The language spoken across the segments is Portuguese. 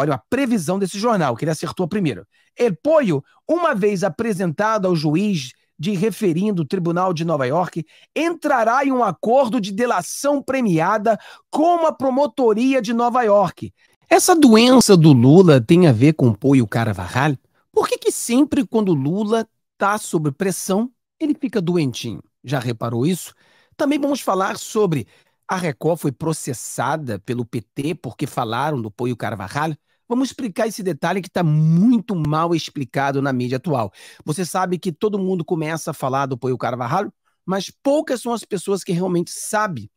Olha a previsão desse jornal, que ele acertou primeiro. El Poio, uma vez apresentado ao juiz de referindo o Tribunal de Nova York, entrará em um acordo de delação premiada com a promotoria de Nova York. Essa doença do Lula tem a ver com o Poio Carvajal? Por que, que sempre quando Lula está sob pressão, ele fica doentinho? Já reparou isso? Também vamos falar sobre a Record foi processada pelo PT porque falaram do Poio Carvajal. Vamos explicar esse detalhe que está muito mal explicado na mídia atual. Você sabe que todo mundo começa a falar do Poio Carvalho, mas poucas são as pessoas que realmente sabem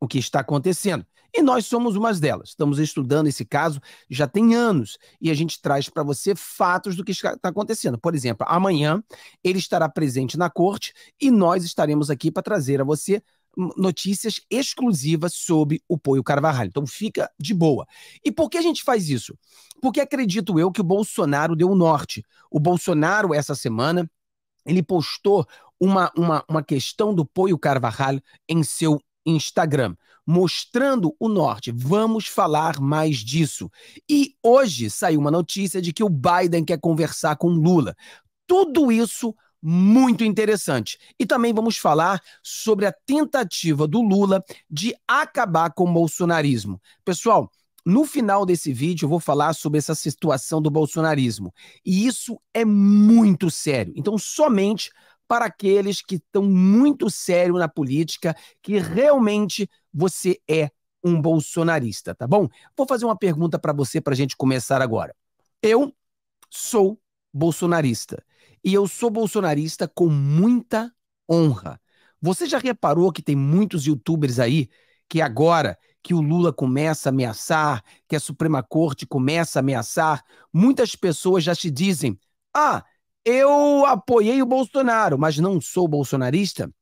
o que está acontecendo. E nós somos umas delas. Estamos estudando esse caso já tem anos e a gente traz para você fatos do que está tá acontecendo. Por exemplo, amanhã ele estará presente na corte e nós estaremos aqui para trazer a você notícias exclusivas sobre o Poio Carvalho. Então fica de boa. E por que a gente faz isso? Porque acredito eu que o Bolsonaro deu o norte. O Bolsonaro, essa semana, ele postou uma, uma, uma questão do Poio Carvalho em seu Instagram, mostrando o norte. Vamos falar mais disso. E hoje saiu uma notícia de que o Biden quer conversar com Lula. Tudo isso muito interessante. E também vamos falar sobre a tentativa do Lula de acabar com o bolsonarismo. Pessoal, no final desse vídeo eu vou falar sobre essa situação do bolsonarismo. E isso é muito sério. Então, somente para aqueles que estão muito sério na política, que realmente você é um bolsonarista, tá bom? Vou fazer uma pergunta para você para a gente começar agora. Eu sou bolsonarista. E eu sou bolsonarista com muita honra. Você já reparou que tem muitos youtubers aí que agora que o Lula começa a ameaçar, que a Suprema Corte começa a ameaçar, muitas pessoas já te dizem: "Ah, eu apoiei o Bolsonaro, mas não sou bolsonarista".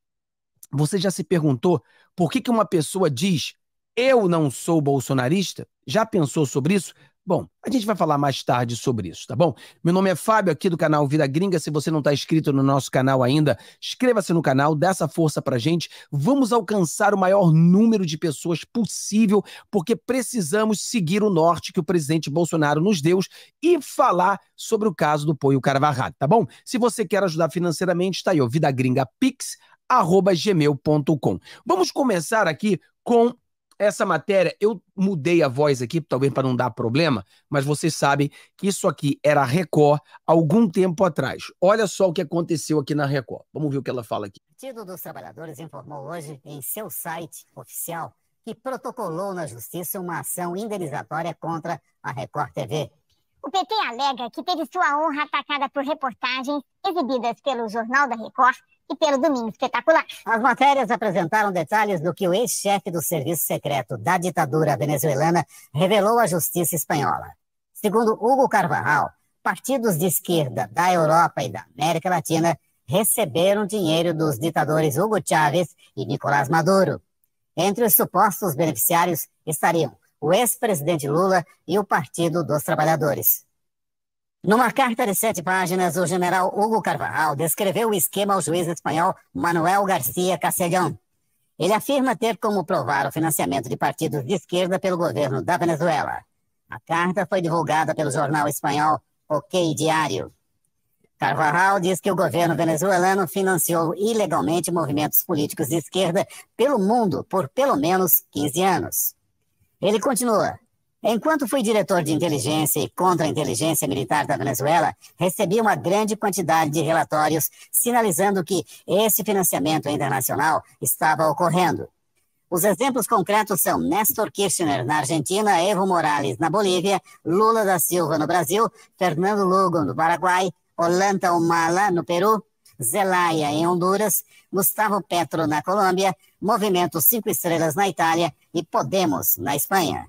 Você já se perguntou por que, que uma pessoa diz eu não sou bolsonarista? Já pensou sobre isso? Bom, a gente vai falar mais tarde sobre isso, tá bom? Meu nome é Fábio, aqui do canal Vida Gringa. Se você não está inscrito no nosso canal ainda, inscreva-se no canal, dê essa força pra gente. Vamos alcançar o maior número de pessoas possível, porque precisamos seguir o norte que o presidente Bolsonaro nos deu e falar sobre o caso do Poio Caravarrado, tá bom? Se você quer ajudar financeiramente, está aí, ó, Vida Gringa Vamos começar aqui com essa matéria, eu mudei a voz aqui, talvez para não dar problema, mas vocês sabem que isso aqui era Record algum tempo atrás. Olha só o que aconteceu aqui na Record. Vamos ver o que ela fala aqui. O Partido dos Trabalhadores informou hoje em seu site oficial que protocolou na justiça uma ação indenizatória contra a Record TV. O PT alega que teve sua honra atacada por reportagens exibidas pelo Jornal da Record e pelo Domingo Espetacular. As matérias apresentaram detalhes do que o ex-chefe do serviço secreto da ditadura venezuelana revelou à justiça espanhola. Segundo Hugo Carvajal, partidos de esquerda da Europa e da América Latina receberam dinheiro dos ditadores Hugo Chávez e Nicolás Maduro. Entre os supostos beneficiários estariam o ex-presidente Lula e o Partido dos Trabalhadores. Numa carta de sete páginas, o general Hugo Carvajal descreveu o esquema ao juiz espanhol Manuel Garcia Castellón. Ele afirma ter como provar o financiamento de partidos de esquerda pelo governo da Venezuela. A carta foi divulgada pelo jornal espanhol OK Diário. Carvajal diz que o governo venezuelano financiou ilegalmente movimentos políticos de esquerda pelo mundo por pelo menos 15 anos. Ele continua: Enquanto fui diretor de inteligência e contra-inteligência militar da Venezuela, recebi uma grande quantidade de relatórios sinalizando que esse financiamento internacional estava ocorrendo. Os exemplos concretos são Néstor Kirchner na Argentina, Evo Morales na Bolívia, Lula da Silva no Brasil, Fernando Lugo no Paraguai, Olanta Humala no Peru, Zelaya em Honduras, Gustavo Petro na Colômbia, Movimento Cinco Estrelas na Itália e Podemos na Espanha.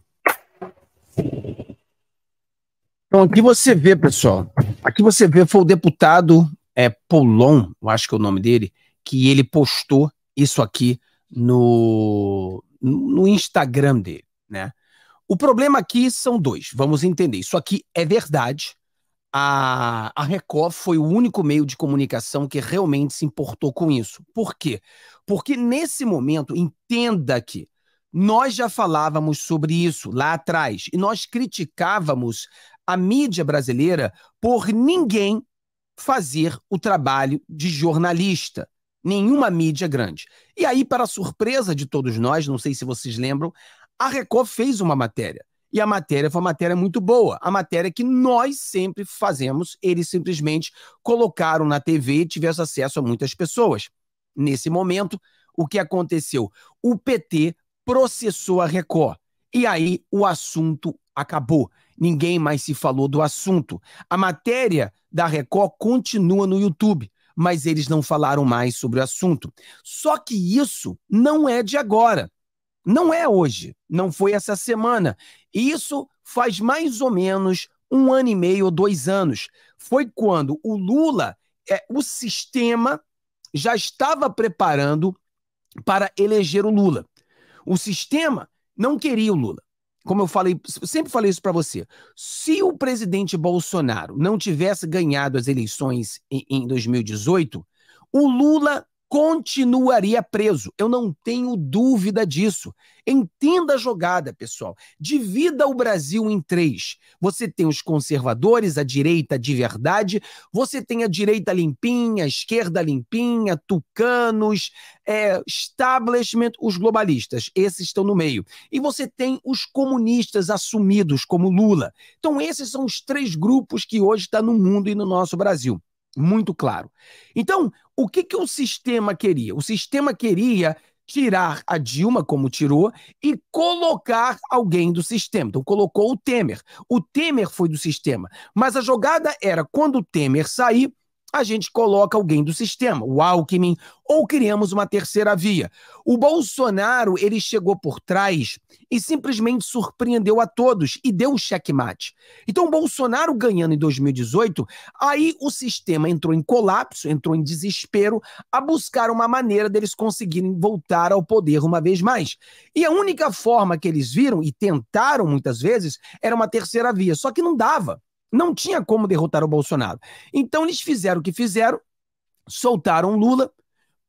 Então aqui você vê, pessoal, aqui você vê foi o deputado é, Polon, eu acho que é o nome dele, que ele postou isso aqui no, no Instagram dele, né? O problema aqui são dois, vamos entender. Isso aqui é verdade. A, a Record foi o único meio de comunicação que realmente se importou com isso. Por quê? Porque nesse momento, entenda que nós já falávamos sobre isso lá atrás e nós criticávamos a mídia brasileira por ninguém fazer o trabalho de jornalista. Nenhuma mídia grande. E aí, para surpresa de todos nós, não sei se vocês lembram, a Record fez uma matéria. E a matéria foi uma matéria muito boa. A matéria que nós sempre fazemos, eles simplesmente colocaram na TV e tivemos acesso a muitas pessoas. Nesse momento, o que aconteceu? O PT processou a Record. E aí o assunto acabou. Ninguém mais se falou do assunto. A matéria da Record continua no YouTube, mas eles não falaram mais sobre o assunto. Só que isso não é de agora. Não é hoje, não foi essa semana. Isso faz mais ou menos um ano e meio ou dois anos. Foi quando o Lula, é, o sistema, já estava preparando para eleger o Lula. O sistema não queria o Lula. Como eu falei, sempre falei isso para você. Se o presidente Bolsonaro não tivesse ganhado as eleições em, em 2018, o Lula continuaria preso. Eu não tenho dúvida disso. Entenda a jogada, pessoal. Divida o Brasil em três. Você tem os conservadores, a direita de verdade, você tem a direita limpinha, a esquerda limpinha, tucanos, é, establishment, os globalistas. Esses estão no meio. E você tem os comunistas assumidos, como Lula. Então, esses são os três grupos que hoje estão tá no mundo e no nosso Brasil muito claro. Então, o que, que o sistema queria? O sistema queria tirar a Dilma, como tirou, e colocar alguém do sistema. Então, colocou o Temer. O Temer foi do sistema. Mas a jogada era, quando o Temer sair, a gente coloca alguém do sistema, o Alckmin, ou criamos uma terceira via. O Bolsonaro, ele chegou por trás e simplesmente surpreendeu a todos e deu o checkmate. Então, o Bolsonaro ganhando em 2018, aí o sistema entrou em colapso, entrou em desespero, a buscar uma maneira deles conseguirem voltar ao poder uma vez mais. E a única forma que eles viram e tentaram muitas vezes era uma terceira via, só que não dava. Não tinha como derrotar o Bolsonaro. Então eles fizeram o que fizeram, soltaram Lula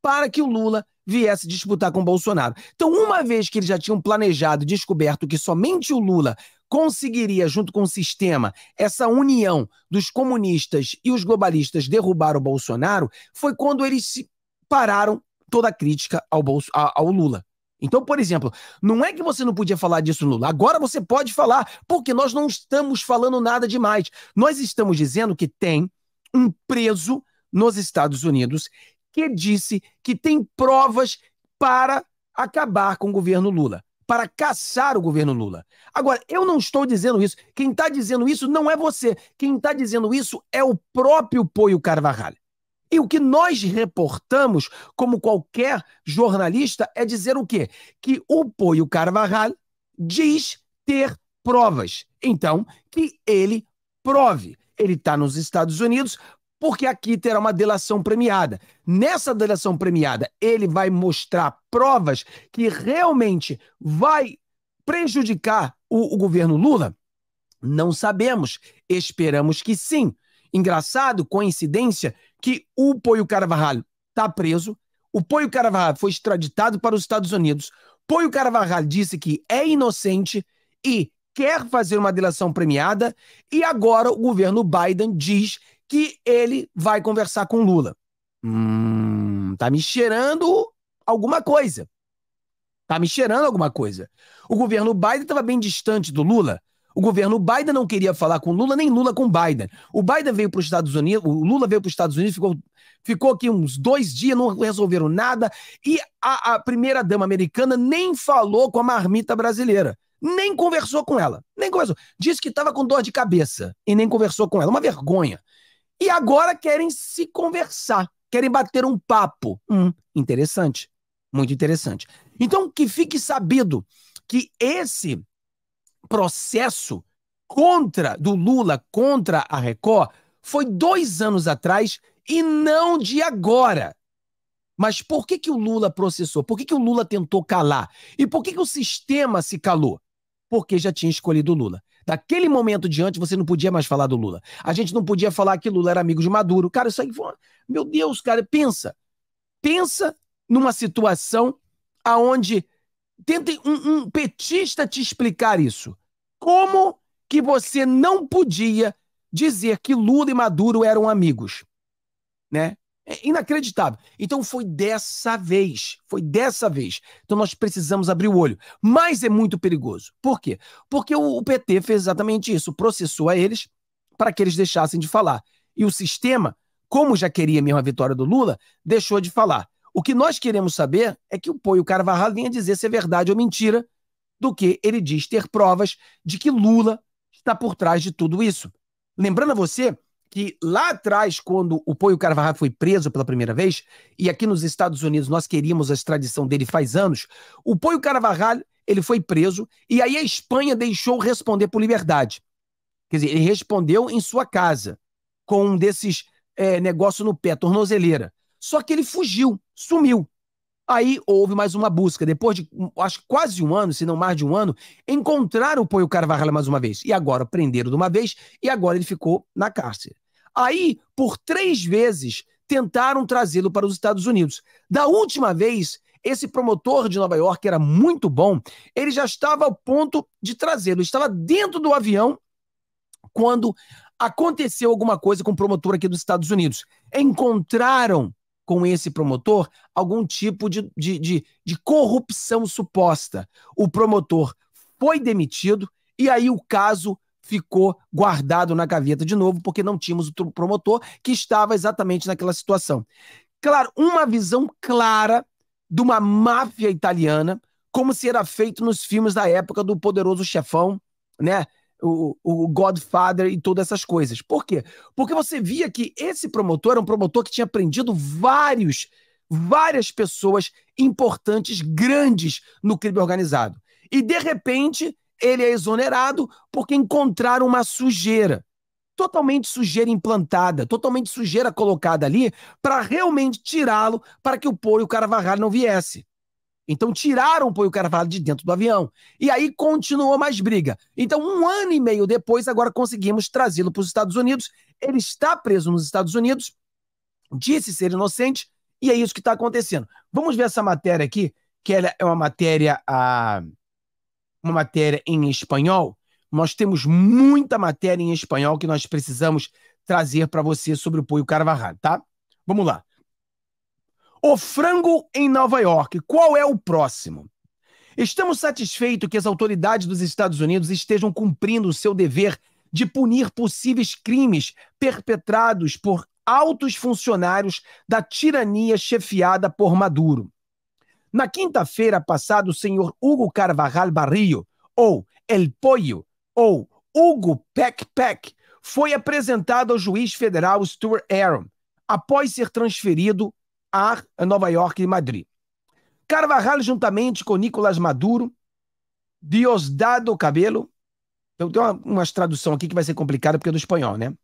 para que o Lula viesse disputar com o Bolsonaro. Então, uma vez que eles já tinham planejado e descoberto que somente o Lula conseguiria, junto com o sistema, essa união dos comunistas e os globalistas derrubar o Bolsonaro, foi quando eles se pararam toda a crítica ao, Bolso ao Lula. Então, por exemplo, não é que você não podia falar disso Lula. Agora você pode falar, porque nós não estamos falando nada demais. Nós estamos dizendo que tem um preso nos Estados Unidos que disse que tem provas para acabar com o governo Lula, para caçar o governo Lula. Agora, eu não estou dizendo isso. Quem está dizendo isso não é você. Quem está dizendo isso é o próprio Poio Carvajal. E o que nós reportamos, como qualquer jornalista, é dizer o quê? Que o Poio Carvajal diz ter provas. Então, que ele prove. Ele está nos Estados Unidos porque aqui terá uma delação premiada. Nessa delação premiada, ele vai mostrar provas que realmente vai prejudicar o, o governo Lula? Não sabemos. Esperamos que sim. Engraçado, coincidência, que o Poio Carvalho está preso, o Poio Carvalho foi extraditado para os Estados Unidos, Poio Carvalho disse que é inocente e quer fazer uma delação premiada, e agora o governo Biden diz que ele vai conversar com Lula. Hum, tá me cheirando alguma coisa. Tá me cheirando alguma coisa. O governo Biden estava bem distante do Lula o governo Biden não queria falar com Lula, nem Lula com Biden. O Biden veio para os Estados Unidos, o Lula veio para os Estados Unidos, ficou, ficou aqui uns dois dias, não resolveram nada. E a, a primeira-dama americana nem falou com a marmita brasileira. Nem conversou com ela. Nem conversou. Disse que estava com dor de cabeça e nem conversou com ela. Uma vergonha. E agora querem se conversar, querem bater um papo. Hum, interessante. Muito interessante. Então, que fique sabido que esse processo contra do Lula contra a Record foi dois anos atrás e não de agora. Mas por que, que o Lula processou? Por que, que o Lula tentou calar? E por que, que o sistema se calou? Porque já tinha escolhido o Lula. Daquele momento diante, você não podia mais falar do Lula. A gente não podia falar que Lula era amigo de Maduro. Cara, isso aí foi. Meu Deus, cara, pensa. Pensa numa situação aonde Tentem um, um petista te explicar isso. Como que você não podia dizer que Lula e Maduro eram amigos? Né? É inacreditável. Então foi dessa vez, foi dessa vez. Então nós precisamos abrir o olho. Mas é muito perigoso. Por quê? Porque o PT fez exatamente isso, processou a eles para que eles deixassem de falar. E o sistema, como já queria mesmo a vitória do Lula, deixou de falar. O que nós queremos saber é que o Poio Carvajal a dizer se é verdade ou mentira do que ele diz ter provas de que Lula está por trás de tudo isso. Lembrando a você que lá atrás, quando o Poio Carvajal foi preso pela primeira vez, e aqui nos Estados Unidos nós queríamos a extradição dele faz anos, o Poio Carvajal ele foi preso e aí a Espanha deixou responder por liberdade. Quer dizer, ele respondeu em sua casa com um desses é, negócio no pé, tornozeleira. Só que ele fugiu, sumiu. Aí houve mais uma busca. Depois de, acho que quase um ano, se não mais de um ano, encontraram o Poio Carvajal mais uma vez. E agora prenderam de uma vez e agora ele ficou na cárcere. Aí, por três vezes, tentaram trazê-lo para os Estados Unidos. Da última vez, esse promotor de Nova York, que era muito bom, ele já estava ao ponto de trazê-lo. Estava dentro do avião quando aconteceu alguma coisa com o promotor aqui dos Estados Unidos. Encontraram com esse promotor algum tipo de, de, de, de corrupção suposta. O promotor foi demitido e aí o caso ficou guardado na gaveta de novo, porque não tínhamos o promotor que estava exatamente naquela situação. Claro, uma visão clara de uma máfia italiana, como se era feito nos filmes da época do Poderoso Chefão, né? o, o Godfather e todas essas coisas. Por quê? Porque você via que esse promotor era um promotor que tinha prendido vários, várias pessoas importantes, grandes no crime organizado. E de repente ele é exonerado porque encontraram uma sujeira. Totalmente sujeira implantada, totalmente sujeira colocada ali para realmente tirá-lo para que o pôr e o cara varrar não viesse. Então tiraram o Poio Carvalho de dentro do avião. E aí continuou mais briga. Então, um ano e meio depois, agora conseguimos trazê-lo para os Estados Unidos. Ele está preso nos Estados Unidos, disse ser inocente, e é isso que está acontecendo. Vamos ver essa matéria aqui, que ela é uma matéria, ah, uma matéria em espanhol. Nós temos muita matéria em espanhol que nós precisamos trazer para você sobre o Poio Carvalho, tá? Vamos lá. O frango em Nova York. Qual é o próximo? Estamos satisfeitos que as autoridades dos Estados Unidos estejam cumprindo o seu dever de punir possíveis crimes perpetrados por altos funcionários da tirania chefiada por Maduro. Na quinta-feira passada, o senhor Hugo Carvajal Barrio, ou El Pollo, ou Hugo Peck Peck, foi apresentado ao juiz federal Stuart Aaron, após ser transferido Ar, Nova York e Madrid. Carvajal, juntamente com Nicolás Maduro, Diosdado Cabelo, eu tenho uma, uma tradução aqui que vai ser complicada porque é do espanhol, né?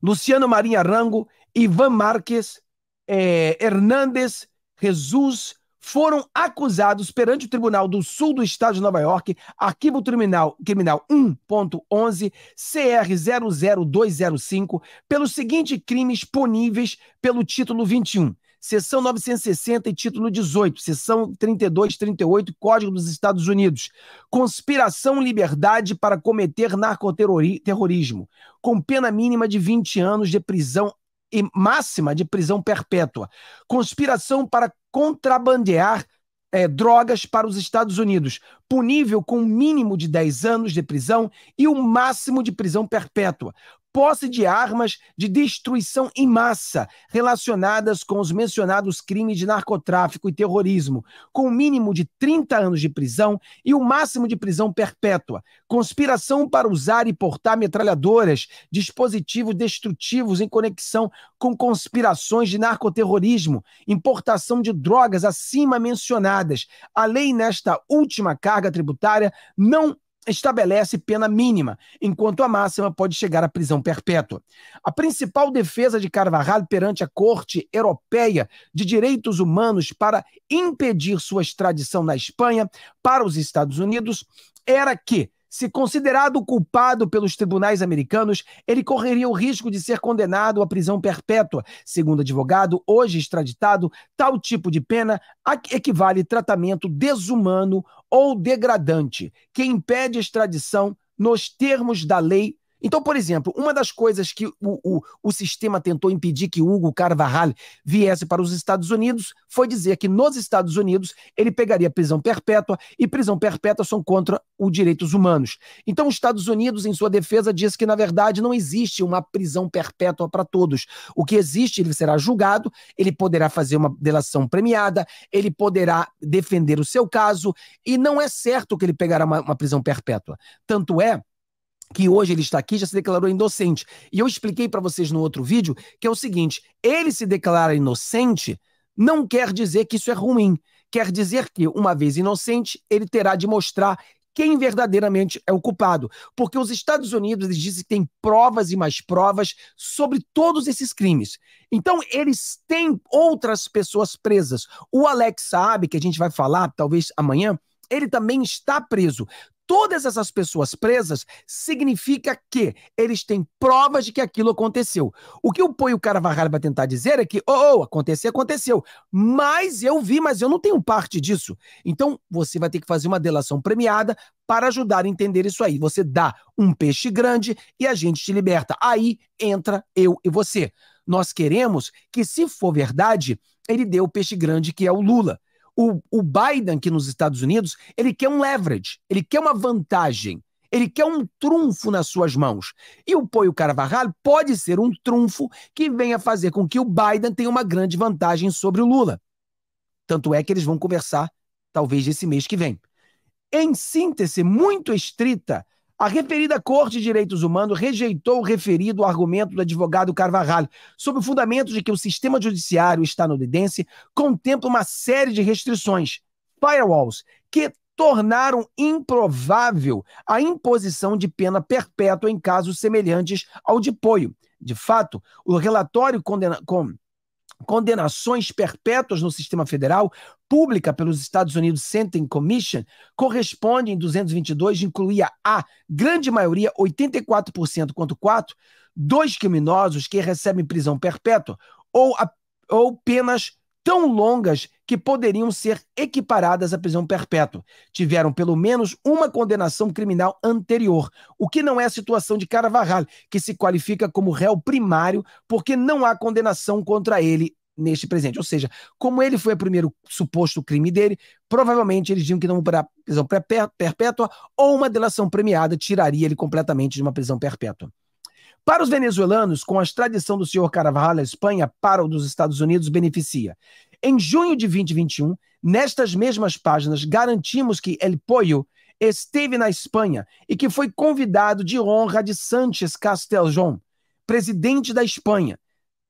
Luciano Marinha Rango, Ivan Marques, eh, é, Hernandes, Jesus, foram acusados perante o Tribunal do Sul do Estado de Nova York, arquivo criminal, criminal 1.11, CR 00205, pelos seguintes crimes puníveis pelo título 21, Seção 960 e título 18, seção 32, 38, Código dos Estados Unidos. Conspiração liberdade para cometer narcoterrorismo, com pena mínima de 20 anos de prisão e máxima de prisão perpétua. Conspiração para contrabandear é, drogas para os Estados Unidos, punível com mínimo de 10 anos de prisão e o um máximo de prisão perpétua posse de armas de destruição em massa relacionadas com os mencionados crimes de narcotráfico e terrorismo, com o um mínimo de 30 anos de prisão e o um máximo de prisão perpétua, conspiração para usar e portar metralhadoras, dispositivos destrutivos em conexão com conspirações de narcoterrorismo, importação de drogas acima mencionadas. A lei nesta última carga tributária não estabelece pena mínima, enquanto a máxima pode chegar à prisão perpétua. A principal defesa de Carvajal perante a Corte Europeia de Direitos Humanos para impedir sua extradição na Espanha para os Estados Unidos era que se considerado culpado pelos tribunais americanos, ele correria o risco de ser condenado à prisão perpétua. Segundo advogado, hoje extraditado, tal tipo de pena equivale tratamento desumano ou degradante, que impede extradição nos termos da lei então, por exemplo, uma das coisas que o, o, o sistema tentou impedir que Hugo Carvajal viesse para os Estados Unidos foi dizer que nos Estados Unidos ele pegaria prisão perpétua e prisão perpétua são contra os direitos humanos. Então, os Estados Unidos, em sua defesa, diz que na verdade não existe uma prisão perpétua para todos. O que existe, ele será julgado, ele poderá fazer uma delação premiada, ele poderá defender o seu caso e não é certo que ele pegará uma, uma prisão perpétua. Tanto é que hoje ele está aqui, já se declarou inocente. E eu expliquei para vocês no outro vídeo que é o seguinte: ele se declara inocente não quer dizer que isso é ruim. Quer dizer que, uma vez inocente, ele terá de mostrar quem verdadeiramente é o culpado. Porque os Estados Unidos eles dizem que tem provas e mais provas sobre todos esses crimes. Então, eles têm outras pessoas presas. O Alex sabe que a gente vai falar talvez amanhã, ele também está preso todas essas pessoas presas significa que eles têm provas de que aquilo aconteceu. O que o Poio Carvajal vai tentar dizer é que, oh, oh, aconteceu, aconteceu. Mas eu vi, mas eu não tenho parte disso. Então, você vai ter que fazer uma delação premiada para ajudar a entender isso aí. Você dá um peixe grande e a gente te liberta. Aí entra eu e você. Nós queremos que, se for verdade, ele dê o peixe grande que é o Lula. O, o Biden, aqui nos Estados Unidos, ele quer um leverage, ele quer uma vantagem, ele quer um trunfo nas suas mãos. E o Poio Carvajal pode ser um trunfo que venha fazer com que o Biden tenha uma grande vantagem sobre o Lula. Tanto é que eles vão conversar, talvez, esse mês que vem. Em síntese muito estrita, a referida Corte de Direitos Humanos rejeitou o referido argumento do advogado Carvajal, sob o fundamento de que o sistema judiciário estadunidense contempla uma série de restrições, firewalls, que tornaram improvável a imposição de pena perpétua em casos semelhantes ao de Poio. De fato, o relatório condena... com condenações perpétuas no sistema federal, pública pelos Estados Unidos Sentencing Commission, corresponde em 222, incluía a grande maioria, 84% quanto 4, dois criminosos que recebem prisão perpétua ou, a, ou penas tão longas que poderiam ser equiparadas à prisão perpétua. Tiveram pelo menos uma condenação criminal anterior, o que não é a situação de Caravarral, que se qualifica como réu primário porque não há condenação contra ele neste presente. Ou seja, como ele foi o primeiro suposto crime dele, provavelmente eles diziam que não para prisão perpétua ou uma delação premiada tiraria ele completamente de uma prisão perpétua. Para os venezuelanos, com a extradição do senhor Carvalho à Espanha para o dos Estados Unidos, beneficia. Em junho de 2021, nestas mesmas páginas, garantimos que El Pollo esteve na Espanha e que foi convidado de honra de Sánchez Casteljón, presidente da Espanha.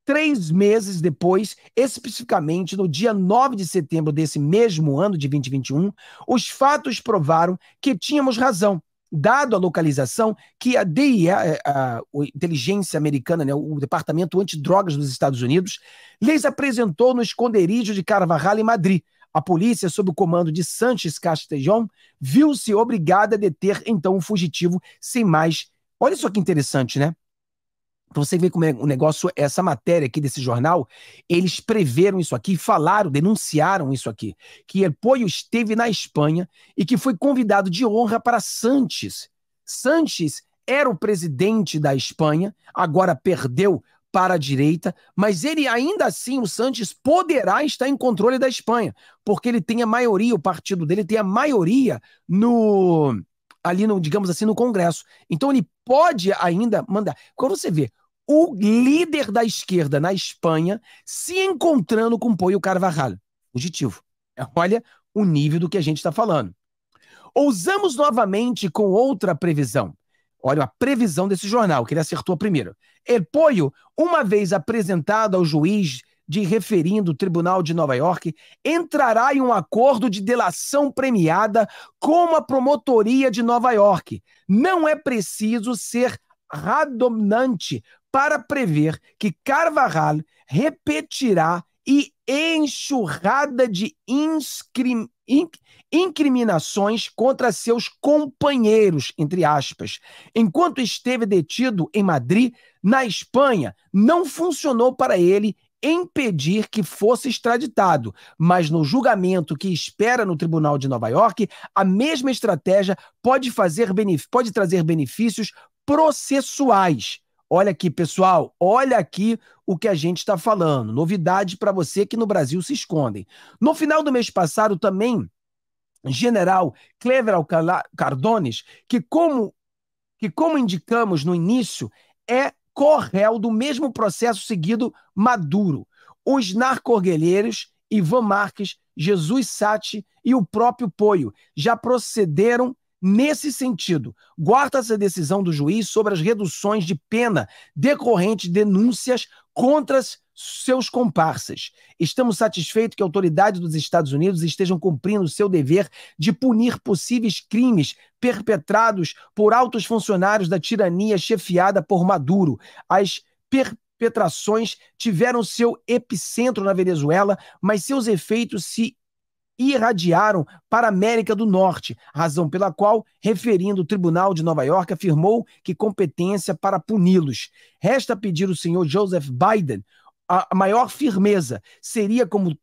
Três meses depois, especificamente no dia 9 de setembro desse mesmo ano de 2021, os fatos provaram que tínhamos razão dado a localização que a DIA, a, eh, inteligência americana, né, o Departamento Antidrogas dos Estados Unidos, lhes apresentou no esconderijo de Carvajal em Madrid. A polícia, sob o comando de Sanches Castellón, viu-se obrigada a deter então o fugitivo sem mais. Olha só que interessante, né? Pra você ver como é o negócio, essa matéria aqui desse jornal, eles preveram isso aqui, falaram, denunciaram isso aqui, que El Pollo esteve na Espanha e que foi convidado de honra para Sanches. Sanches era o presidente da Espanha, agora perdeu para a direita, mas ele ainda assim, o Sanches, poderá estar em controle da Espanha, porque ele tem a maioria, o partido dele tem a maioria no ali no, digamos assim, no Congresso. Então ele pode ainda mandar. Quando você vê o líder da esquerda na Espanha se encontrando com Poio Carvajal. Fugitivo. Olha o nível do que a gente está falando. Ousamos novamente com outra previsão. Olha a previsão desse jornal, que ele acertou primeiro. El é Poio, uma vez apresentado ao juiz de referindo o Tribunal de Nova York, entrará em um acordo de delação premiada com a promotoria de Nova York. Não é preciso ser radominante para prever que Carvajal repetirá e enxurrada de incriminações contra seus companheiros, entre aspas. Enquanto esteve detido em Madrid, na Espanha, não funcionou para ele impedir que fosse extraditado, mas no julgamento que espera no Tribunal de Nova York, a mesma estratégia pode fazer pode trazer benefícios processuais Olha aqui, pessoal, olha aqui o que a gente está falando. Novidade para você que no Brasil se escondem. No final do mês passado, também, general Clever Alcalá Cardones, que como, que como indicamos no início, é corréu do mesmo processo seguido Maduro. Os narcorguelheiros Ivan Marques, Jesus Sati e o próprio Poio já procederam Nesse sentido, guarda-se a decisão do juiz sobre as reduções de pena decorrentes de denúncias contra seus comparsas. Estamos satisfeitos que a autoridade dos Estados Unidos estejam cumprindo seu dever de punir possíveis crimes perpetrados por altos funcionários da tirania chefiada por Maduro. As perpetrações tiveram seu epicentro na Venezuela, mas seus efeitos se irradiaram para a América do Norte, razão pela qual, referindo o Tribunal de Nova York, afirmou que competência para puni-los. Resta pedir ao senhor Joseph Biden a maior firmeza. Seria como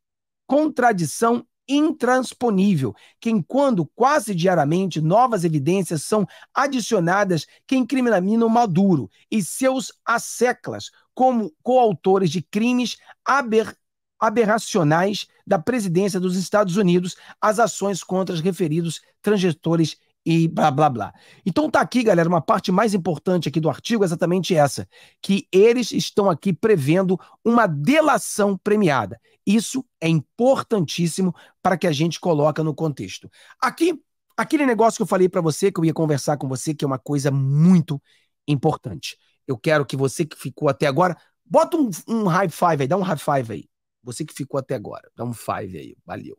contradição intransponível, que quando quase diariamente novas evidências são adicionadas que incriminam Maduro e seus asseclas como coautores de crimes aber aberracionais da presidência dos Estados Unidos as ações contra os referidos transgetores e blá blá blá. Então tá aqui, galera, uma parte mais importante aqui do artigo é exatamente essa, que eles estão aqui prevendo uma delação premiada. Isso é importantíssimo para que a gente coloca no contexto. Aqui, aquele negócio que eu falei para você, que eu ia conversar com você, que é uma coisa muito importante. Eu quero que você que ficou até agora, bota um, um high five aí, dá um high five aí. Você que ficou até agora, dá um five aí, valeu.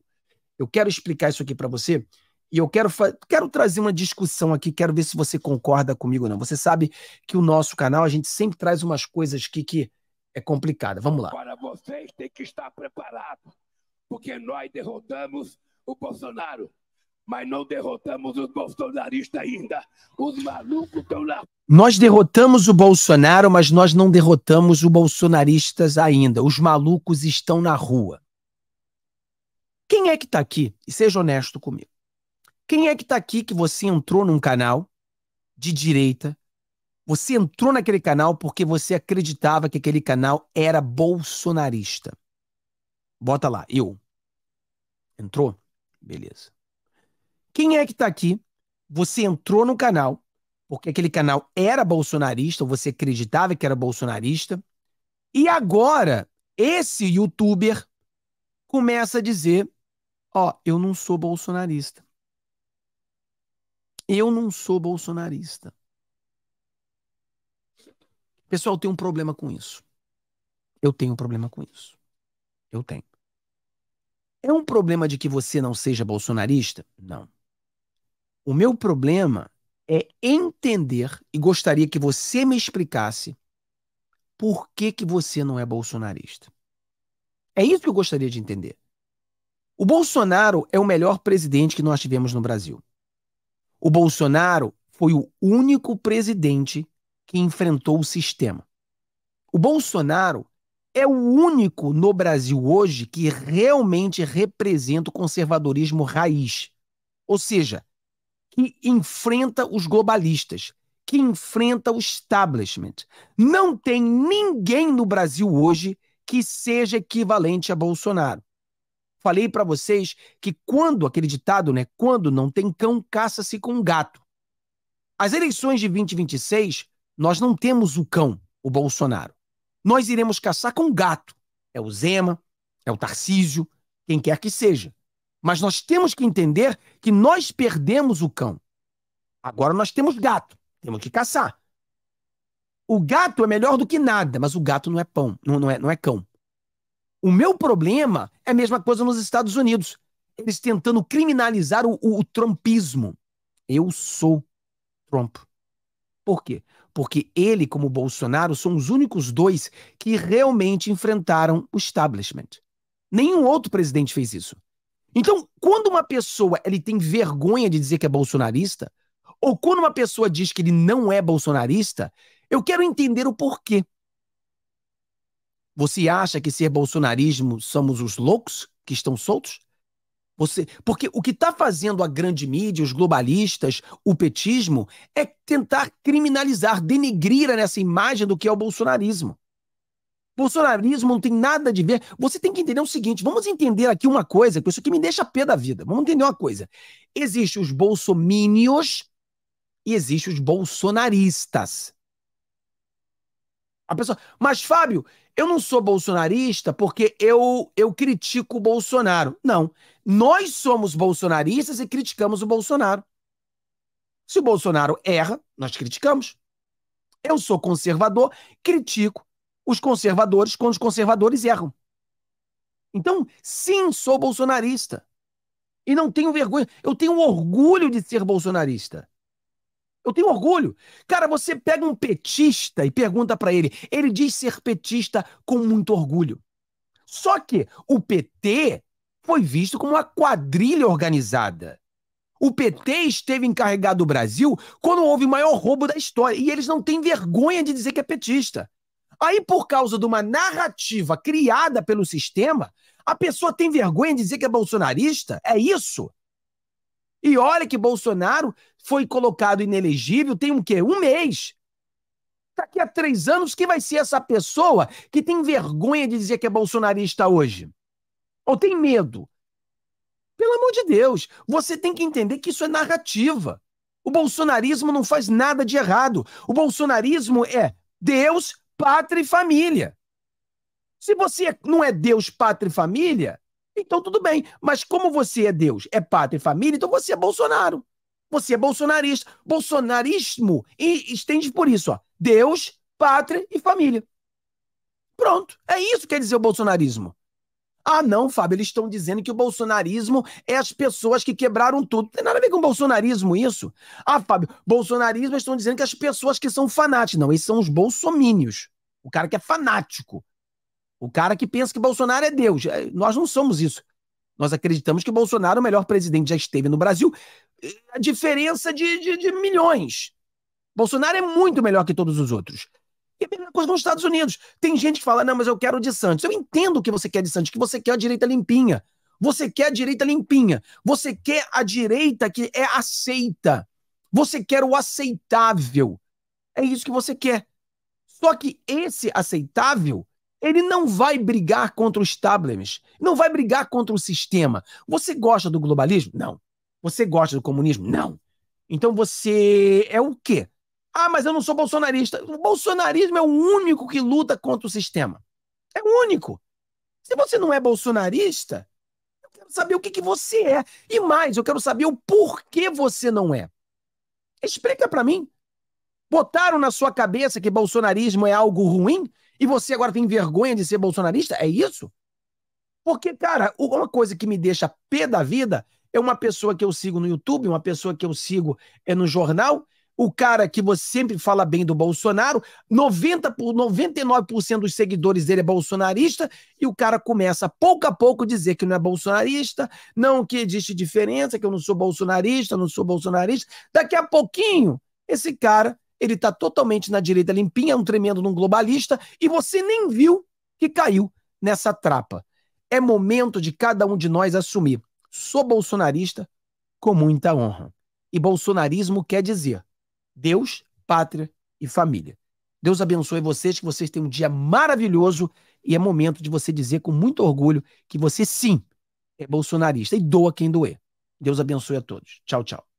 Eu quero explicar isso aqui para você e eu quero, quero trazer uma discussão aqui, quero ver se você concorda comigo ou não. Você sabe que o nosso canal, a gente sempre traz umas coisas que, que é complicada. Vamos lá. Agora vocês têm que estar preparados, porque nós derrotamos o Bolsonaro mas não derrotamos os bolsonaristas ainda. Os malucos estão lá. Nós derrotamos o Bolsonaro, mas nós não derrotamos os bolsonaristas ainda. Os malucos estão na rua. Quem é que está aqui? E seja honesto comigo. Quem é que está aqui que você entrou num canal de direita? Você entrou naquele canal porque você acreditava que aquele canal era bolsonarista. Bota lá, eu. Entrou? Beleza. Quem é que está aqui? Você entrou no canal, porque aquele canal era bolsonarista, ou você acreditava que era bolsonarista, e agora esse youtuber começa a dizer: Ó, oh, eu não sou bolsonarista. Eu não sou bolsonarista. Pessoal, tem um problema com isso. Eu tenho um problema com isso. Eu tenho. É um problema de que você não seja bolsonarista? Não. O meu problema é entender e gostaria que você me explicasse por que que você não é bolsonarista. É isso que eu gostaria de entender. O Bolsonaro é o melhor presidente que nós tivemos no Brasil. O Bolsonaro foi o único presidente que enfrentou o sistema. O Bolsonaro é o único no Brasil hoje que realmente representa o conservadorismo raiz. Ou seja, que enfrenta os globalistas, que enfrenta o establishment. Não tem ninguém no Brasil hoje que seja equivalente a Bolsonaro. Falei para vocês que quando, aquele ditado, né? Quando não tem cão, caça-se com gato. As eleições de 2026, nós não temos o cão, o Bolsonaro. Nós iremos caçar com gato. É o Zema, é o Tarcísio, quem quer que seja. Mas nós temos que entender que nós perdemos o cão. Agora nós temos gato, temos que caçar. O gato é melhor do que nada, mas o gato não é pão, não, não, é, não é cão. O meu problema é a mesma coisa nos Estados Unidos. Eles tentando criminalizar o, o, o trumpismo. Eu sou Trump. Por quê? Porque ele, como Bolsonaro, são os únicos dois que realmente enfrentaram o establishment. Nenhum outro presidente fez isso. Então, quando uma pessoa ele tem vergonha de dizer que é bolsonarista, ou quando uma pessoa diz que ele não é bolsonarista, eu quero entender o porquê. Você acha que ser bolsonarismo somos os loucos que estão soltos? Você, porque o que está fazendo a grande mídia, os globalistas, o petismo, é tentar criminalizar, denegrir nessa imagem do que é o bolsonarismo. Bolsonarismo não tem nada de ver. Você tem que entender o seguinte: vamos entender aqui uma coisa, que isso que me deixa pé da vida. Vamos entender uma coisa. Existem os bolsomínios e existem os bolsonaristas. A pessoa, mas Fábio, eu não sou bolsonarista porque eu, eu critico o Bolsonaro. Não. Nós somos bolsonaristas e criticamos o Bolsonaro. Se o Bolsonaro erra, nós criticamos. Eu sou conservador, critico os conservadores quando os conservadores erram. Então, sim, sou bolsonarista. E não tenho vergonha. Eu tenho orgulho de ser bolsonarista. Eu tenho orgulho. Cara, você pega um petista e pergunta para ele. Ele diz ser petista com muito orgulho. Só que o PT foi visto como uma quadrilha organizada. O PT esteve encarregado do Brasil quando houve o maior roubo da história. E eles não têm vergonha de dizer que é petista. Aí, por causa de uma narrativa criada pelo sistema, a pessoa tem vergonha de dizer que é bolsonarista? É isso? E olha que Bolsonaro foi colocado inelegível, tem um quê? Um mês. Daqui a três anos, quem vai ser essa pessoa que tem vergonha de dizer que é bolsonarista hoje? Ou tem medo? Pelo amor de Deus, você tem que entender que isso é narrativa. O bolsonarismo não faz nada de errado. O bolsonarismo é Deus pátria e família. Se você não é Deus, pátria e família, então tudo bem. Mas como você é Deus, é pátria e família, então você é Bolsonaro. Você é bolsonarista. Bolsonarismo e estende por isso, ó. Deus, pátria e família. Pronto. É isso que quer dizer o bolsonarismo. Ah, não, Fábio, eles estão dizendo que o bolsonarismo é as pessoas que quebraram tudo. Não tem nada a ver com bolsonarismo isso. Ah, Fábio, bolsonarismo estão dizendo que as pessoas que são fanáticos, Não, esses são os bolsomínios. O cara que é fanático. O cara que pensa que Bolsonaro é Deus. É, nós não somos isso. Nós acreditamos que Bolsonaro é o melhor presidente que já esteve no Brasil. Eh, a diferença de, de, de milhões. Bolsonaro é muito melhor que todos os outros. E a mesma coisa nos Estados Unidos. Tem gente que fala, não, mas eu quero de Santos. Eu entendo o que você quer de Santos, que você quer a direita limpinha. Você quer a direita limpinha. Você quer a direita que é aceita. Você quer o aceitável. É isso que você quer. Só que esse aceitável, ele não vai brigar contra os establishment, não vai brigar contra o sistema. Você gosta do globalismo? Não. Você gosta do comunismo? Não. Então você é o quê? Ah, mas eu não sou bolsonarista. O bolsonarismo é o único que luta contra o sistema. É o único. Se você não é bolsonarista, eu quero saber o que, que você é. E mais, eu quero saber o porquê você não é. Explica para mim. Botaram na sua cabeça que bolsonarismo é algo ruim e você agora tem vergonha de ser bolsonarista? É isso? Porque, cara, uma coisa que me deixa pé da vida é uma pessoa que eu sigo no YouTube, uma pessoa que eu sigo é no jornal, o cara que você sempre fala bem do Bolsonaro, 90 por 99% dos seguidores dele é bolsonarista e o cara começa pouco a pouco dizer que não é bolsonarista, não que existe diferença, que eu não sou bolsonarista, não sou bolsonarista. Daqui a pouquinho, esse cara, ele tá totalmente na direita limpinha, um tremendo num globalista e você nem viu que caiu nessa trapa. É momento de cada um de nós assumir. Sou bolsonarista com muita honra. E bolsonarismo quer dizer Deus, pátria e família. Deus abençoe vocês, que vocês tenham um dia maravilhoso e é momento de você dizer com muito orgulho que você sim é bolsonarista e doa quem doer. Deus abençoe a todos. Tchau, tchau.